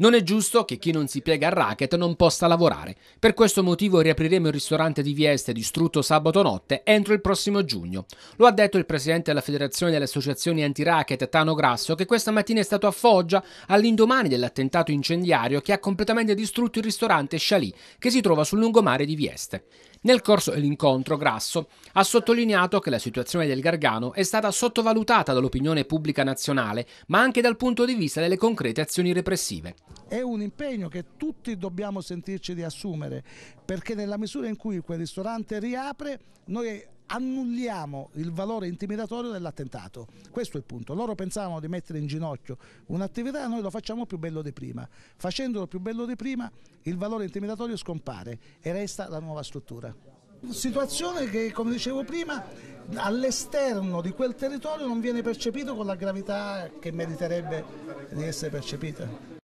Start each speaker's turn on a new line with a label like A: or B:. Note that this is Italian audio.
A: Non è giusto che chi non si piega al racket non possa lavorare. Per questo motivo riapriremo il ristorante di Vieste distrutto sabato notte entro il prossimo giugno. Lo ha detto il presidente della Federazione delle Associazioni Anti-Racket, Tano Grasso che questa mattina è stato a Foggia all'indomani dell'attentato incendiario che ha completamente distrutto il ristorante Chalì, che si trova sul lungomare di Vieste. Nel corso dell'incontro Grasso ha sottolineato che la situazione del Gargano è stata sottovalutata dall'opinione pubblica nazionale, ma anche dal punto di vista delle concrete azioni repressive.
B: È un impegno che tutti dobbiamo sentirci di assumere, perché nella misura in cui quel ristorante riapre, noi annulliamo il valore intimidatorio dell'attentato. Questo è il punto. Loro pensavano di mettere in ginocchio un'attività, noi lo facciamo più bello di prima. Facendolo più bello di prima, il valore intimidatorio scompare e resta la nuova struttura. Situazione che, come dicevo prima, all'esterno di quel territorio non viene percepito con la gravità che meriterebbe di essere percepita.